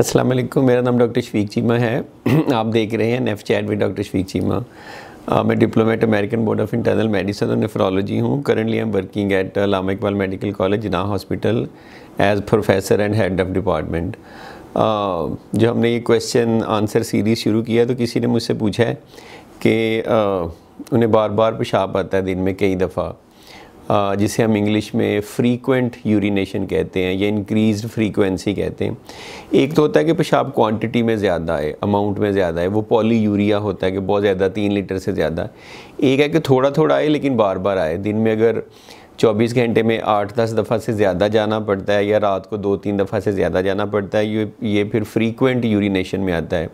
अस्सलाम वालेकुम मेरा नाम डॉक्टर शफीक चीमा है आप देख रहे हैं neph chat with doctor Shafiq Cheema आ, मैं diplomate American board of internal medicine और नेफ्रोलॉजी हूँ currently I am working at Allama Iqbal medical college Jinnah hospital as professor and head of department जो हमने ये क्वेश्चन आंसर सीरीज़ शुरू किया तो किसी ने मुझसे पूछा है कि उन्हें बार बार पेशाब आता है दिन में कई दफ़ा जिसे हम इंग्लिश में फ्रीक्वेंट यूरिनेशन कहते हैं या इंक्रीज फ्रीक्वेंसी कहते हैं एक तो होता है कि पेशाब क्वांटिटी में ज़्यादा है अमाउंट में ज़्यादा है वो पॉली यूरिया होता है कि बहुत ज़्यादा तीन लीटर से ज़्यादा एक है कि थोड़ा थोड़ा आए लेकिन बार बार आए दिन में अगर 24 घंटे में आठ दस दफ़ा से ज़्यादा जाना पड़ता है या रात को दो तीन दफ़ा से ज़्यादा जाना पड़ता है ये ये फिर फ्रीक्वेंट यूरिनेशन में आता है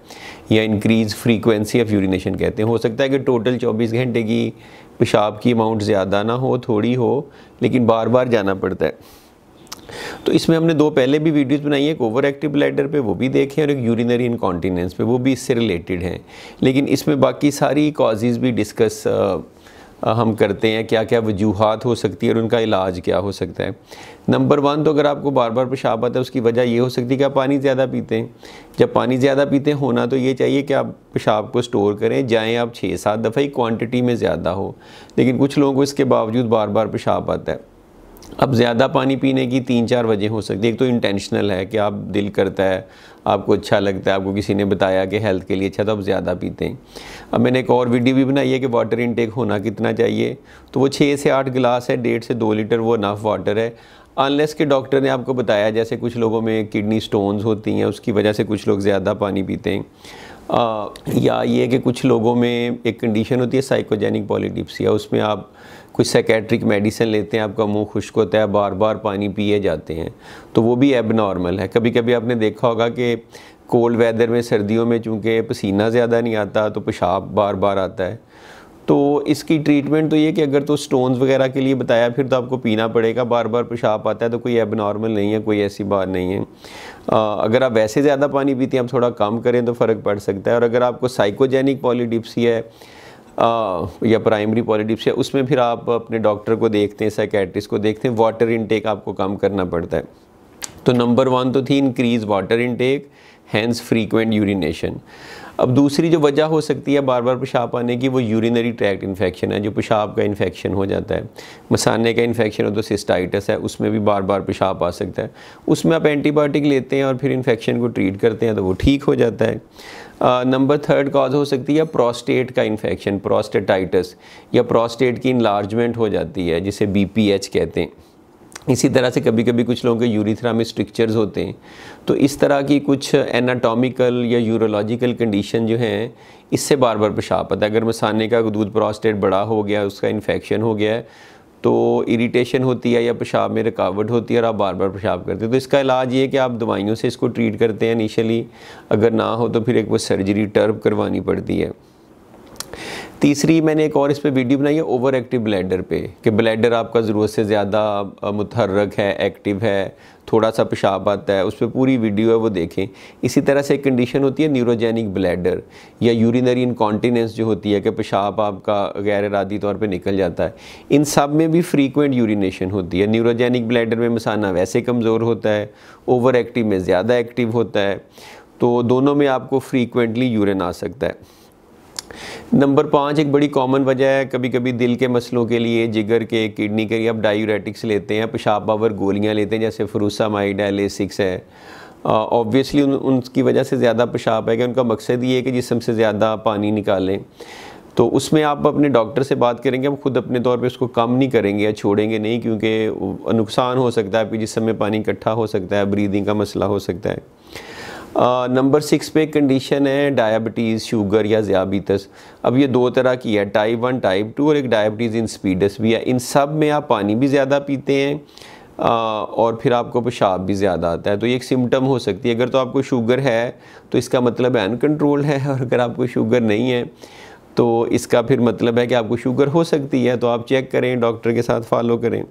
या इंक्रीज फ्रीक्वेंसी ऑफ यूरिनेशन कहते हैं हो सकता है कि टोटल 24 घंटे की पेशाब की अमाउंट ज़्यादा ना हो थोड़ी हो लेकिन बार बार जाना पड़ता है तो इसमें हमने दो पहले भी वीडियोस बनाई है एक ओवर एक्टिव ब्लैडर पे वो भी देखें और एक यूरिनरी इनकॉन्टीनेंस पे वो भी इससे रिलेटेड हैं लेकिन इसमें बाकी सारी कॉजेज़ भी डिस्कस हम करते हैं क्या क्या वजूहत हो सकती है और उनका इलाज क्या हो सकता है नंबर वन तो अगर आपको बार बार पेशाब आता है उसकी वजह ये हो सकती है कि आप पानी ज़्यादा पीते हैं जब पानी ज़्यादा पीते हैं होना तो ये चाहिए कि आप पेशाब को स्टोर करें जाएँ आप छः सात दफ़ा ही क्वांटिटी में ज़्यादा हो लेकिन कुछ लोगों को इसके बावजूद बार बार पेशाब आता है अब ज़्यादा पानी पीने की तीन चार वजह हो सकती है एक तो इंटेंशनल है कि आप दिल करता है आपको अच्छा लगता है आपको किसी ने बताया कि हेल्थ के लिए अच्छा तो आप ज़्यादा पीते हैं अब मैंने एक और वीडियो भी बनाई है कि वाटर इनटेक होना कितना चाहिए तो वो छः से आठ गिलास है डेढ़ से दो लीटर वो नाफ वाटर है अनलेस के डॉक्टर ने आपको बताया जैसे कुछ लोगों में किडनी स्टोन्स होती हैं उसकी वजह से कुछ लोग ज़्यादा पानी पीते हैं आ, या ये कि कुछ लोगों में एक कंडीशन होती है साइकोजेनिक या उसमें आप कुछ सेकेट्रिक मेडिसिन लेते हैं आपका मुंह खुश्क होता है बार बार पानी पिए जाते हैं तो वो भी एब नॉर्मल है कभी कभी आपने देखा होगा कि कोल्ड वेदर में सर्दियों में चूँकि पसीना ज़्यादा नहीं आता तो पेशाब बार बार आता है तो इसकी ट्रीटमेंट तो ये कि अगर तो स्टोन्स वगैरह के लिए बताया फिर तो आपको पीना पड़ेगा बार बार पेशाब आता है तो कोई एब नॉर्मल नहीं है कोई ऐसी बात नहीं है आ, अगर आप वैसे ज़्यादा पानी पीते हैं आप थोड़ा कम करें तो फ़र्क पड़ सकता है और अगर आपको साइकोजेनिक पॉलीडिप्सी है या प्राइमरी पॉलिटिप्स है उसमें फिर आप अपने डॉक्टर को देखते हैं साइकेट्रिस्ट को देखते हैं वाटर इनटेक आपको कम करना पड़ता है तो नंबर वन तो थी increase water intake hence frequent urination अब दूसरी जो वजह हो सकती है बार बार पेशाब आने की वो यूरिनरी ट्रैक्ट इन्फेक्शन है जो पेशाब का इन्फेक्शन हो जाता है मसाने का इन्फेक्शन हो तो सिस्टाइटस है उसमें भी बार बार पेशाब आ सकता है उसमें आप एंटीबायोटिक लेते हैं और फिर इन्फेक्शन को ट्रीट करते हैं तो वो ठीक हो जाता है नंबर थर्ड कॉज हो सकती है प्रोस्टेट का इन्फेक्शन प्रोस्टेटाइटस या प्रोस्टेट की इन्लार्जमेंट हो जाती है जिसे बी कहते हैं इसी तरह से कभी कभी कुछ लोगों के यूरिथ्रा में स्ट्रिक्चर्स होते हैं तो इस तरह की कुछ एनाटॉमिकल या यूरोलॉजिकल कंडीशन जो हैं इससे बार बार पेशाब आता है अगर मसाने का दूध प्रोस्टेट बड़ा हो गया उसका इन्फेक्शन हो गया तो इरिटेशन होती है या पेशाब में रुकावट होती है और आप बार बार पेशाब करते हैं तो इसका इलाज ये है कि आप दवाइयों से इसको ट्रीट करते हैं इनिशियली अगर ना हो तो फिर एक वो सर्जरी टर्ब करवानी पड़ती है तीसरी मैंने एक और इस पर वीडियो बनाई है ओवर एक्टिव ब्लैडर पे कि ब्लैडर आपका ज़रूरत से ज़्यादा मुतहरक है एक्टिव है थोड़ा सा पेशाब आता है उस पर पूरी वीडियो है वो देखें इसी तरह से एक कंडीशन होती है न्यूरोजेनिक ब्लैडर या यूरिनरी इनकॉन्टीनेंस जो होती है कि पेशाब आपका गैर इरादी तौर पे निकल जाता है इन सब में भी फ्रीक्वेंट यूरिनेशन होती है न्यूरोजेनिक ब्लैडर में मसाना वैसे कमज़ोर होता है ओवर एक्टिव में ज़्यादा एक्टिव होता है तो दोनों में आपको फ्रीकुनटली यूरिन आ सकता है नंबर पाँच एक बड़ी कॉमन वजह है कभी कभी दिल के मसलों के लिए जिगर के किडनी के लिए आप डायूरेटिक्स लेते हैं पेशाब बावर गोलियाँ लेते हैं जैसे फ्रूसामाइड है ले है ऑब्वियसली उन उनकी वजह से ज़्यादा पेशाब है कि उनका मकसद ये है कि जिसम से ज़्यादा पानी निकालें तो उसमें आप अपने डॉक्टर से बात करेंगे हम खुद अपने तौर पे उसको कम नहीं करेंगे या छोड़ेंगे नहीं क्योंकि नुकसान हो सकता है आपके जिसम में पानी इकट्ठा हो सकता है ब्रीदिंग का मसला हो सकता है नंबर सिक्स पे कंडीशन है डायबिटीज़ शुगर या ज़्याबीतस अब ये दो तरह की है टाइप वन टाइप टू और एक डायबिटीज़ स्पीडस भी है इन सब में आप पानी भी ज़्यादा पीते हैं आ, और फिर आपको पेशाब भी ज़्यादा आता है तो ये एक सिम्टम हो सकती है अगर तो आपको शुगर है तो इसका मतलब अनकंट्रोल है और अगर आपको शुगर नहीं है तो इसका फिर मतलब है कि आपको शुगर हो सकती है तो आप चेक करें डॉक्टर के साथ फॉलो करें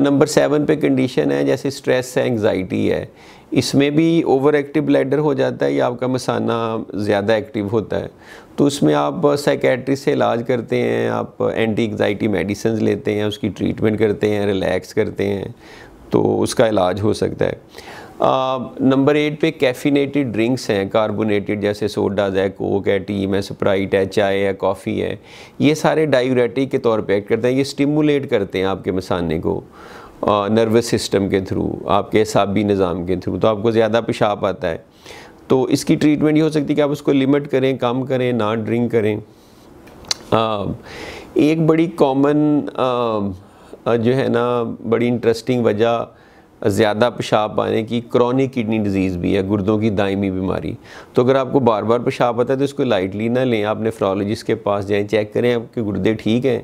नंबर uh, सेवन पे कंडीशन है जैसे स्ट्रेस है एंगजाइटी है इसमें भी ओवर एक्टिव ब्लैडर हो जाता है या आपका मसाना ज़्यादा एक्टिव होता है तो उसमें आप साइकेट्रिस्ट से इलाज करते हैं आप एंटी एंग्जाइटी मेडिसिन लेते हैं उसकी ट्रीटमेंट करते हैं रिलैक्स करते हैं तो उसका इलाज हो सकता है नंबर एट पे कैफिनेटेड ड्रिंक्स हैं कार्बोनेटेड जैसे सोडाज है कोक है टीम है स्प्राइट है चाय है कॉफ़ी है ये सारे डायूरेटिक के तौर पे एक्ट करते हैं ये स्टिमुलेट करते हैं आपके मसाने को नर्वस सिस्टम के थ्रू आपके हिसाबी निज़ाम के थ्रू तो आपको ज़्यादा पेशाब आता है तो इसकी ट्रीटमेंट ये हो सकती है कि आप उसको लिमिट करें कम करें ना ड्रिंक करें आ, एक बड़ी कॉमन जो है ना बड़ी इंटरेस्टिंग वजह ज़्यादा पेशाब पाने की क्रॉनिक किडनी डिजीज़ भी है गुर्दों की दायमी बीमारी तो अगर आपको बार बार पेशाब आता है तो इसको लाइटली ना लें आप नेफ्रोलॉजिस्ट के पास जाएं चेक करें आपके गुर्दे ठीक हैं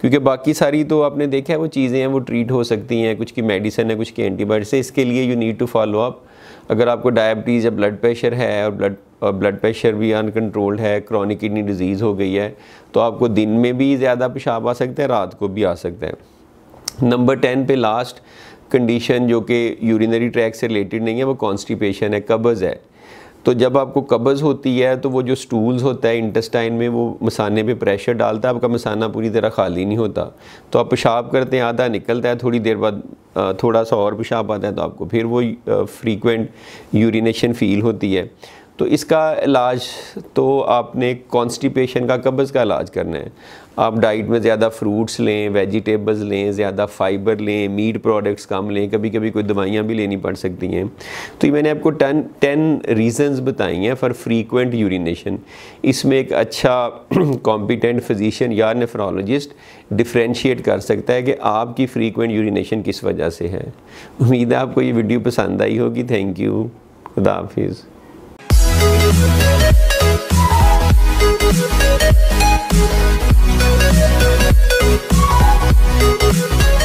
क्योंकि बाकी सारी तो आपने देखा है वो चीज़ें हैं वो ट्रीट हो सकती हैं कुछ की मेडिसिन है कुछ की एंटीबायोटिक्स है इसके लिए you need to follow up अगर आपको डायबिटीज़ या ब्लड प्रेशर है और ब्लड और ब्लड प्रेशर भी अनकंट्रोल्ड है क्रॉनिक किडनी डिजीज़ हो गई है तो आपको दिन में भी ज़्यादा पेशाब आ सकता है रात को भी आ सकता है नंबर टेन पे लास्ट कंडीशन जो कि यूरिनरी ट्रैक से रिलेटेड नहीं है वो कॉन्स्टिपेशन है कब्ज़ है तो जब आपको कब्ज़ होती है तो वो जो स्टूल्स होता है इंटेस्टाइन में वो मसाने पे प्रेशर डालता है आपका मसाना पूरी तरह खाली नहीं होता तो आप पेशाब करते हैं आधा निकलता है थोड़ी देर बाद थोड़ा सा और पेशाब आता है तो आपको फिर वो फ्रीक्वेंट यूरिनेशन फील होती है तो इसका इलाज तो आपने कॉन्स्टिपेशन का कब्ज़ का इलाज करना है आप डाइट में ज़्यादा फ्रूट्स लें वेजिटेबल्स लें ज़्यादा फाइबर लें मीट प्रोडक्ट्स कम लें कभी कभी कोई दवाइयाँ भी लेनी पड़ सकती हैं तो ये मैंने आपको टेन टेन रीजन्स बताई हैं फॉर फ्रीक्वेंट यूरिनेशन इसमें एक अच्छा कॉम्पिटेंट फिजिशियन या नेफ्रोलॉजिस्ट डिफ्रेंशिएट कर सकता है कि आपकी फ्रीकुंट यूरिनेशन किस वजह से है उम्मीद है आपको ये वीडियो पसंद आई होगी थैंक यू खुदा हाफिज़ Música